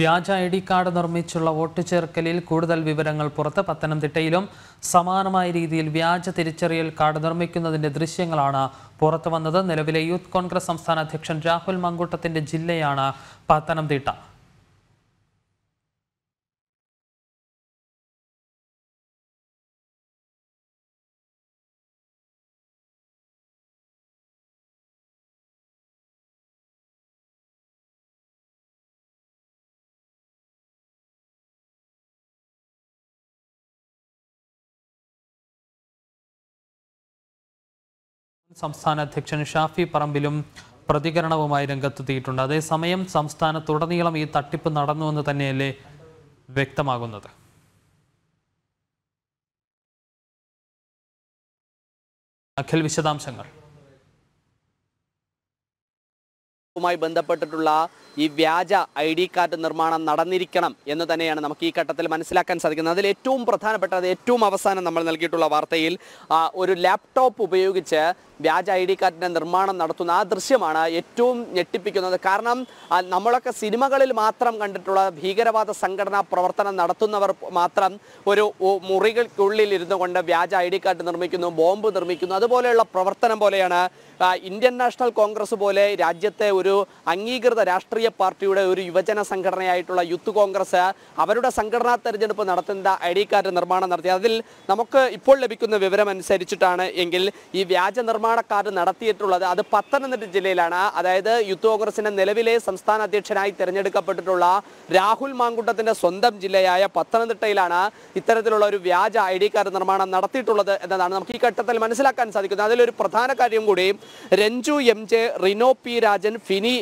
വ്യാജ I D card നിർമ്മിച്ചുള്ള vote ചേർക്കലിൽ കൂടുതൽ വിവരങ്ങൾ പുറത്ത് പത്തനംതിട്ടയിലും സമാനമായ രീതിയിൽ വ്യാജ തിരിച്ചറിയൽ കാർഡ് നിർമ്മിക്കുന്നതിന്റെ ദൃശ്യങ്ങളാണ് പുറത്തു വന്നത് നിലവിലെ യൂത്ത് കോൺഗ്രസ് സംസ്ഥാന അധ്യക്ഷൻ രാഹുൽ മങ്കൂട്ടത്തിന്റെ ജില്ലയാണ് പത്തനംതിട്ട സംസ്ഥാന അധ്യക്ഷൻ ഷാഫി പറമ്പിലും പ്രതികരണവുമായി രംഗത്തെത്തിയിട്ടുണ്ട് അതേസമയം സംസ്ഥാനത്തുടനീളം ഈ തട്ടിപ്പ് നടന്നുവെന്ന് തന്നെയല്ലേ വ്യക്തമാകുന്നത് അഖിൽ വിശദാംശങ്ങൾ ുമായി ബന്ധപ്പെട്ടിട്ടുള്ള ഈ വ്യാജ ഐ ഡി കാർഡ് നിർമ്മാണം നടന്നിരിക്കണം എന്ന് തന്നെയാണ് നമുക്ക് ഈ ഘട്ടത്തിൽ മനസ്സിലാക്കാൻ സാധിക്കുന്നത് അതിൽ ഏറ്റവും പ്രധാനപ്പെട്ട ഏറ്റവും അവസാനം നമ്മൾ നൽകിയിട്ടുള്ള വാർത്തയിൽ ഒരു ലാപ്ടോപ്പ് ഉപയോഗിച്ച് വ്യാജ ഐ ഡി കാർഡിൻ്റെ നിർമ്മാണം നടത്തുന്ന ആ ദൃശ്യമാണ് ഏറ്റവും ഞെട്ടിപ്പിക്കുന്നത് കാരണം നമ്മളൊക്കെ സിനിമകളിൽ മാത്രം കണ്ടിട്ടുള്ള ഭീകരവാദ സംഘടനാ പ്രവർത്തനം നടത്തുന്നവർ മാത്രം ഒരു മുറികൾക്കുള്ളിൽ ഇരുന്നു കൊണ്ട് വ്യാജ ഐ ഡി കാർഡ് നിർമ്മിക്കുന്നു ബോംബ് നിർമ്മിക്കുന്നു അതുപോലെയുള്ള പ്രവർത്തനം പോലെയാണ് ഇന്ത്യൻ നാഷണൽ കോൺഗ്രസ് പോലെ രാജ്യത്തെ ഒരു ഒരു അംഗീകൃത രാഷ്ട്രീയ പാർട്ടിയുടെ ഒരു യുവജന സംഘടനയായിട്ടുള്ള യൂത്ത് കോൺഗ്രസ് അവരുടെ സംഘടനാ തെരഞ്ഞെടുപ്പ് നടത്തുന്ന ഐ ഡി കാർഡ് നിർമ്മാണം നടത്തി അതിൽ നമുക്ക് ഇപ്പോൾ ലഭിക്കുന്ന വിവരം അനുസരിച്ചിട്ടാണ് എങ്കിൽ ഈ വ്യാജ നിർമ്മാണ കാർഡ് നടത്തിയിട്ടുള്ളത് അത് പത്തനംതിട്ട ജില്ലയിലാണ് അതായത് യൂത്ത് കോൺഗ്രസിന്റെ നിലവിലെ സംസ്ഥാന അധ്യക്ഷനായി തിരഞ്ഞെടുക്കപ്പെട്ടിട്ടുള്ള രാഹുൽ മാങ്കുട്ടത്തിന്റെ സ്വന്തം ജില്ലയായ പത്തനംതിട്ടയിലാണ് ഇത്തരത്തിലുള്ള ഒരു വ്യാജ ഐ ഡി കാർഡ് നിർമ്മാണം നടത്തിയിട്ടുള്ളത് എന്നതാണ് നമുക്ക് ഈ ഘട്ടത്തിൽ മനസ്സിലാക്കാൻ സാധിക്കുന്നത് അതിലൊരു പ്രധാന കാര്യം കൂടി Ranju M J Rino P Rajan Fini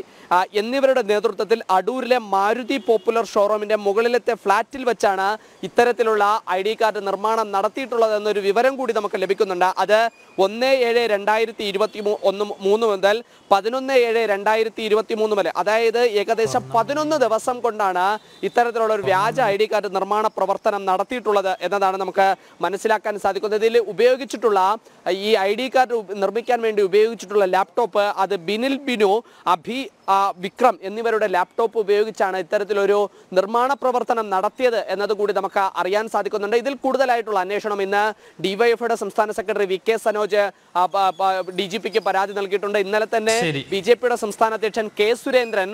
എന്നിവരുടെ നേതൃത്വത്തിൽ അടൂരിലെ മാരുതി പോപ്പുലർ ഷോറൂമിന്റെ മുകളിലത്തെ ഫ്ളാറ്റിൽ വെച്ചാണ് ഇത്തരത്തിലുള്ള ഐ ഡി കാർഡ് നിർമ്മാണം നടത്തിയിട്ടുള്ളത് എന്നൊരു വിവരം കൂടി നമുക്ക് ലഭിക്കുന്നുണ്ട് അത് ഒന്ന് ഏഴ് രണ്ടായിരത്തി ഇരുപത്തി ഒന്ന് മൂന്ന് മുതൽ പതിനൊന്ന് ഏഴ് രണ്ടായിരത്തി ഇരുപത്തി മൂന്ന് വരെ അതായത് ഏകദേശം പതിനൊന്ന് ദിവസം കൊണ്ടാണ് ഇത്തരത്തിലുള്ള ഒരു വ്യാജ ഐ ഡി കാർഡ് നിർമ്മാണ പ്രവർത്തനം നടത്തിയിട്ടുള്ളത് എന്നതാണ് നമുക്ക് മനസ്സിലാക്കാൻ സാധിക്കുന്നത് ഇതിൽ ഉപയോഗിച്ചിട്ടുള്ള ഈ ഐ ഡി കാർഡ് നിർമ്മിക്കാൻ വേണ്ടി ഉപയോഗിച്ചിട്ടുള്ള ലാപ്ടോപ്പ് അത് ബിനിൽ ബിനു അഭി വിക്രം എന്നിവരുടെ ലാപ്ടോപ്പ് ഉപയോഗിച്ചാണ് ഇത്തരത്തിലൊരു നിർമ്മാണ പ്രവർത്തനം നടത്തിയത് എന്നതുകൂടി നമുക്ക് അറിയാൻ സാധിക്കുന്നുണ്ട് ഇതിൽ കൂടുതലായിട്ടുള്ള അന്വേഷണം ഇന്ന് ഡിവൈഎഫ്ഐയുടെ സംസ്ഥാന secretary V K Sanoj D G പിക്ക് പരാതി നൽകിയിട്ടുണ്ട് ഇന്നലെ തന്നെ ബി ജെ പിയുടെ സംസ്ഥാന അധ്യക്ഷൻ കെ സുരേന്ദ്രൻ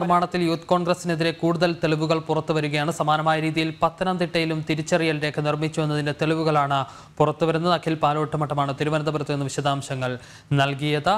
നിർമ്മാണത്തിൽ യൂത്ത് കോൺഗ്രസിനെതിരെ കൂടുതൽ തെളിവുകൾ പുറത്തു വരികയാണ് സമാനമായ രീതിയിൽ പത്തനംതിട്ടയിലും തിരിച്ചറിയൽ രേഖ നിർമ്മിച്ചു എന്നതിന്റെ തെളിവുകളാണ് പുറത്തുവരുന്നത് അഖിൽ പാലോട്ടമട്ടമാണ് തിരുവനന്തപുരത്ത് നിന്ന് വിശദാംശങ്ങൾ നൽകിയത്